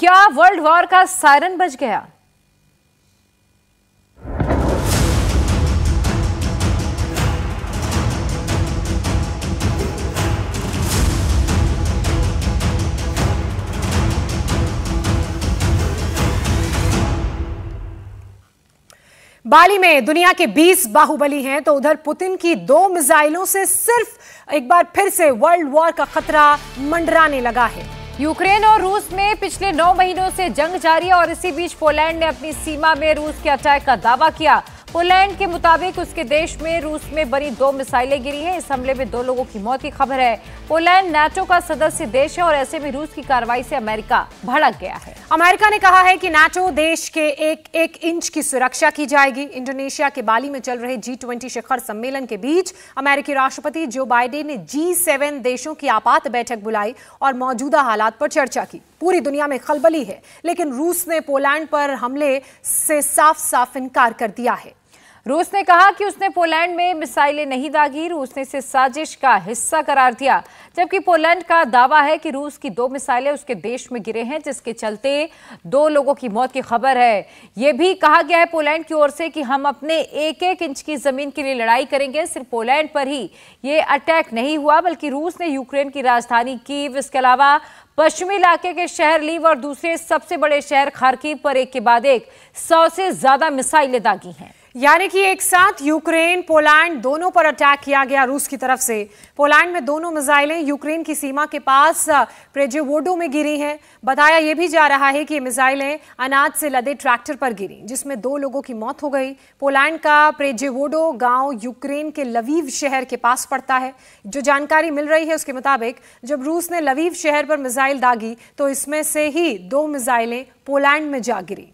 क्या world war का siren बज गया बाली में दुनिया के 20 बाहुबली हैं तो उधर पुतिन की दो मिसाइलों से सिर्फ एक बार फिर से वर्ल्ड वॉर का खतरा मंडराने लगा है यूक्रेन और रूस में पिछले नौ महीनों से जंग जारी है और इसी बीच पोलैंड ने अपनी सीमा में रूस के अटैक का दावा किया पोलैंड के मुताबिक उसके देश में रूस में बनी दो मिसाइलें गिरी हैं इस हमले में दो लोगों की मौत की खबर है पोलैंड नाटो का सदस्य देश है और ऐसे में रूस की कार्रवाई से अमेरिका भड़क गया है अमेरिका ने कहा है कि नाटो देश के एक एक इंच की सुरक्षा की जाएगी इंडोनेशिया के बाली में चल रहे जी ट्वेंटी शिखर सम्मेलन के बीच अमेरिकी राष्ट्रपति जो बाइडेन ने जी सेवन देशों की आपात बैठक बुलाई और मौजूदा हालात पर चर्चा की पूरी दुनिया में खलबली है लेकिन रूस ने पोलैंड पर हमले से साफ साफ इनकार कर दिया है रूस ने कहा कि उसने पोलैंड में मिसाइलें नहीं दागी रूस ने इसे साजिश का हिस्सा करार दिया जबकि पोलैंड का दावा है कि रूस की दो मिसाइलें उसके देश में गिरे हैं जिसके चलते दो लोगों की मौत की खबर है ये भी कहा गया है पोलैंड की ओर से कि हम अपने एक एक इंच की जमीन के लिए लड़ाई करेंगे सिर्फ पोलैंड पर ही ये अटैक नहीं हुआ बल्कि रूस ने यूक्रेन की राजधानी कीव इसके अलावा पश्चिमी इलाके के शहर लीव और दूसरे सबसे बड़े शहर खारकीव पर एक के बाद एक सौ से ज्यादा मिसाइलें दागी हैं यानी कि एक साथ यूक्रेन पोलैंड दोनों पर अटैक किया गया रूस की तरफ से पोलैंड में दोनों मिसाइलें यूक्रेन की सीमा के पास प्रेजेवोडो में गिरी हैं बताया यह भी जा रहा है कि ये मिसाइलें अनाज से लदे ट्रैक्टर पर गिरी जिसमें दो लोगों की मौत हो गई पोलैंड का प्रेजेवोडो गांव यूक्रेन के लवीव शहर के पास पड़ता है जो जानकारी मिल रही है उसके मुताबिक जब रूस ने लवीव शहर पर मिजाइल दागी तो इसमें से ही दो मिजाइलें पोलैंड में जा गिरी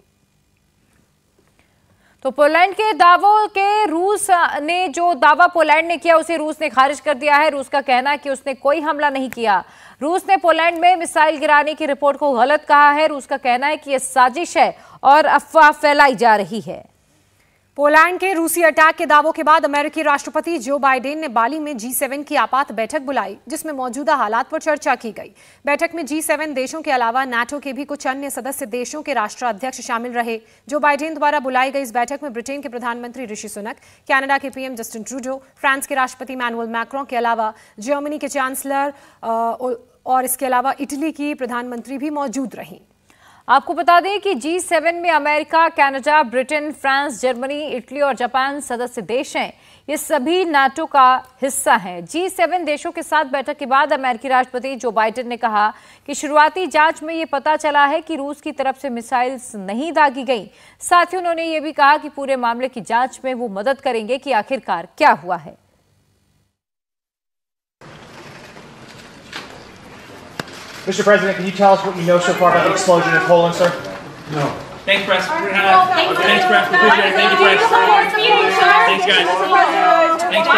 तो पोलैंड के दावों के रूस ने जो दावा पोलैंड ने किया उसे रूस ने खारिज कर दिया है रूस का कहना है कि उसने कोई हमला नहीं किया रूस ने पोलैंड में मिसाइल गिराने की रिपोर्ट को गलत कहा है रूस का कहना है कि यह साजिश है और अफवाह फैलाई जा रही है पोलैंड के रूसी अटैक के दावों के बाद अमेरिकी राष्ट्रपति जो बाइडेन ने बाली में जी सेवन की आपात बैठक बुलाई जिसमें मौजूदा हालात पर चर्चा की गई बैठक में जी सेवन देशों के अलावा नाटो के भी कुछ अन्य सदस्य देशों के राष्ट्राध्यक्ष शामिल रहे जो बाइडेन द्वारा बुलाई गई इस बैठक में ब्रिटेन के प्रधानमंत्री ऋषि सुनक कैनेडा के पीएम जस्टिन ट्रूडो फ्रांस के राष्ट्रपति मैनुअल मैक्रॉ के अलावा जर्मनी के चांसलर और इसके अलावा इटली की प्रधानमंत्री भी मौजूद रहीं आपको बता दें कि जी सेवन में America Canada, Britain France Germany Italy और जापान सदस्य देश हैं ये सभी नाटो का हिस्सा हैं जी सेवन देशों के साथ बैठक के बाद अमेरिकी राष्ट्रपति जो बाइडेन ने कहा कि शुरुआती जांच में ये पता चला है कि रूस की तरफ से मिसाइल्स नहीं दागी गई साथ ही उन्होंने ये भी कहा कि पूरे मामले की जाँच में वो मदद करेंगे कि आखिरकार क्या हुआ है Mr. President, can you tell us what you know so far about the explosion in Poland, sir? No. Thanks, press. We're Thank you, have thanks, press. Thanks, appreciate it. Thank you, press. Thanks, guys.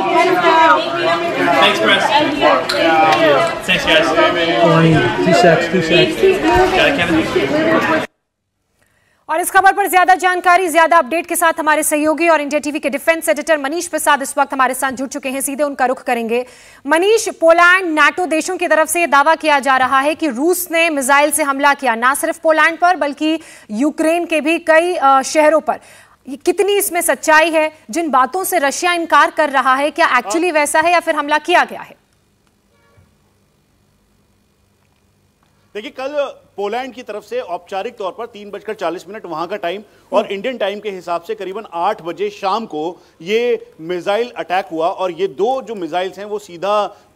Thanks, press. Thanks, press. Thanks, guys. Two secs. Two secs. Got it, Kevin. और इस खबर पर ज्यादा जानकारी ज्यादा update के साथ हमारे सहयोगी और इंडिया टीवी के डिफेंस एडिटर मनीष प्रसाद इस वक्त हमारे साथ जुड़ चुके हैं सीधे उनका रुख करेंगे मनीष पोलैंड नाटो देशों की तरफ से दावा किया जा रहा है कि रूस ने मिसाइल से हमला किया ना सिर्फ पोलैंड पर बल्कि यूक्रेन के भी कई शहरों पर कितनी इसमें सच्चाई है जिन बातों से रशिया इनकार कर रहा है क्या हाँ। एक्चुअली वैसा है या फिर हमला किया गया है देखिए कल पोलैंड की तरफ से औपचारिक तौर पर तीन बजकर चालीस मिनट वहां का टाइम और हम्म। इंडियन टाइम के हिसाब से करीबन आठ बजे शाम को ये मिसाइल अटैक हुआ और ये दो जो मिसाइल्स हैं वो सीधा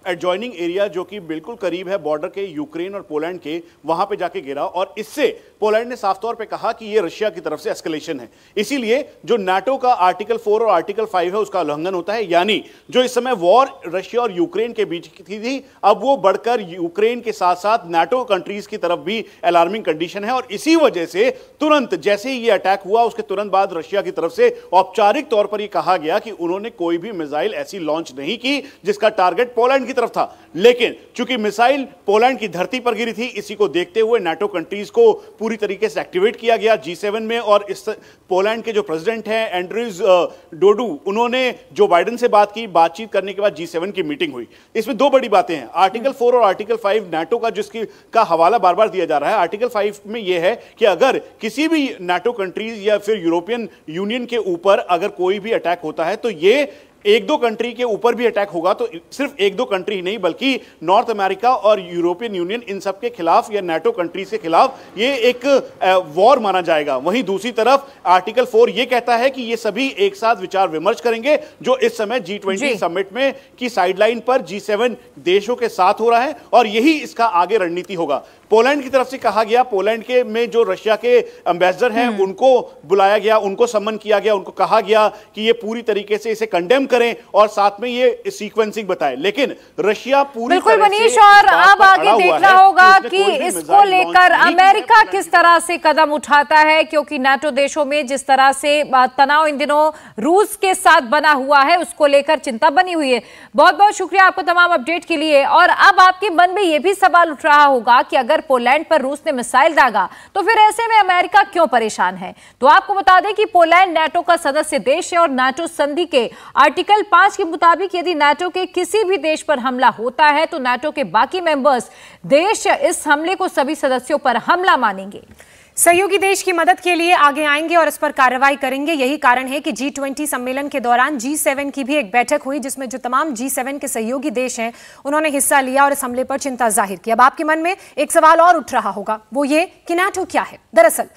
एडजॉइनिंग एरिया जो कि बिल्कुल करीब है बॉर्डर के यूक्रेन और पोलैंड के वहां पे जाके गिरा और इससे पोलैंड ने साफ तौर पे कहा कि ये रशिया की तरफ से एस्केलेशन है इसीलिए जो नाटो का आर्टिकल फोर और आर्टिकल फाइव है उसका उल्लंघन होता है यानी जो इस समय वॉर रशिया और यूक्रेन के बीच की थी, थी अब वो बढ़कर यूक्रेन के साथ साथ नाटो कंट्रीज की तरफ भी अलार्मिंग कंडीशन है और इसी वजह से तुरंत जैसे ही ये अटैक हुआ उसके तुरंत बाद रशिया की तरफ से औपचारिक तौर पर यह कहा गया कि उन्होंने कोई भी मिसाइल ऐसी लॉन्च नहीं की जिसका टारगेट पोलैंड की तरफ था लेकिन चूंकि मिसाइल पोलैंड की धरती पर गिरी थी इसी को देखते हुए नाटो कंट्रीज को पूरी तरीके से एक्टिवेट किया गया जी सेवन में और इस पोलैंड के जो प्रेसिडेंट हैं एंड्रीज डोडू उन्होंने जो बाइडन से बात की बातचीत करने के बाद जी सेवन की मीटिंग हुई इसमें दो बड़ी बातें हैं आर्टिकल फोर और आर्टिकल फाइव नाटो का जिसकी का हवाला बार बार दिया जा रहा है आर्टिकल फाइव में यह है कि अगर किसी भी नाटो कंट्रीज या फिर यूरोपियन यूनियन के ऊपर अगर कोई भी अटैक होता है तो ये एक दो कंट्री के ऊपर भी अटैक होगा तो सिर्फ एक दो कंट्री ही नहीं बल्कि नॉर्थ अमेरिका और यूरोपियन यूनियन इन सब के खिलाफ या नेटो कंट्रीज के खिलाफ ये एक वॉर माना जाएगा वहीं दूसरी तरफ आर्टिकल फोर ये कहता है कि ये सभी एक साथ विचार विमर्श करेंगे जो इस समय जी ट्वेंटी समिट में की साइडलाइन पर जी सेवन देशों के साथ हो रहा है और यही इसका आगे रणनीति होगा पोलैंड की तरफ से कहा गया पोलैंड के में जो रशिया के अंबेसडर हैं हम्म। उनको बुलाया गया उनको सम्मान किया गया उनको कहा गया कि ये पूरी तरीके से इसे कंडेम करें और साथ में ये सीक्वेंसिंग बताएं लेकिन रशिया पूरी बिल्कुल मनीष और अब आगे देखना होगा कि इसको लेकर अमेरिका किस तरह से कदम उठाता है क्योंकि नाटो देशों में जिस तरह से तनाव इन दिनों रूस के साथ बना हुआ है उसको लेकर चिंता बनी हुई है बहुत बहुत शुक्रिया आपको तमाम अपडेट के लिए और अब आपके मन में यह भी सवाल उठ रहा होगा कि अगर पोलैंड पर रूस ने मिसाइल दागा तो फिर ऐसे में अमेरिका क्यों परेशान है तो आपको बता दें कि पोलैंड नाटो का सदस्य देश है और नाटो संधि के आर्टिकल आर्टिकल पांच के मुताबिक यदि नाटो के किसी भी देश पर हमला होता है तो नाटो के बाकी मेंबर्स देश इस हमले को सभी सदस्यों पर हमला मानेंगे सहयोगी देश की मदद के लिए आगे आएंगे और इस पर कार्रवाई करेंगे यही कारण है कि जी ट्वेंटी सम्मेलन के दौरान जी सेवन की भी एक बैठक हुई जिसमें जो तमाम जी सेवन के सहयोगी देश हैं उन्होंने हिस्सा लिया और इस हमले पर चिंता जाहिर की अब आपके मन में एक सवाल और उठ रहा होगा वो ये कि नाटो क्या है दरअसल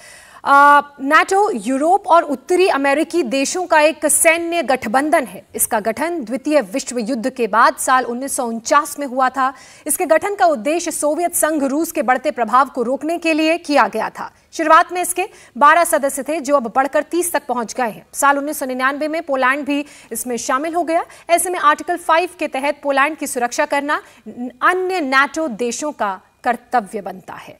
नाटो यूरोप और उत्तरी अमेरिकी देशों का एक सैन्य गठबंधन है इसका गठन द्वितीय विश्व युद्ध के बाद साल उन्नीस में हुआ था इसके गठन का उद्देश्य सोवियत संघ रूस के बढ़ते प्रभाव को रोकने के लिए किया गया था शुरुआत में इसके 12 सदस्य थे जो अब बढ़कर 30 तक पहुंच गए हैं साल उन्नीस में पोलैंड भी इसमें शामिल हो गया ऐसे में आर्टिकल फाइव के तहत पोलैंड की सुरक्षा करना अन्य नाटो देशों का कर्तव्य बनता है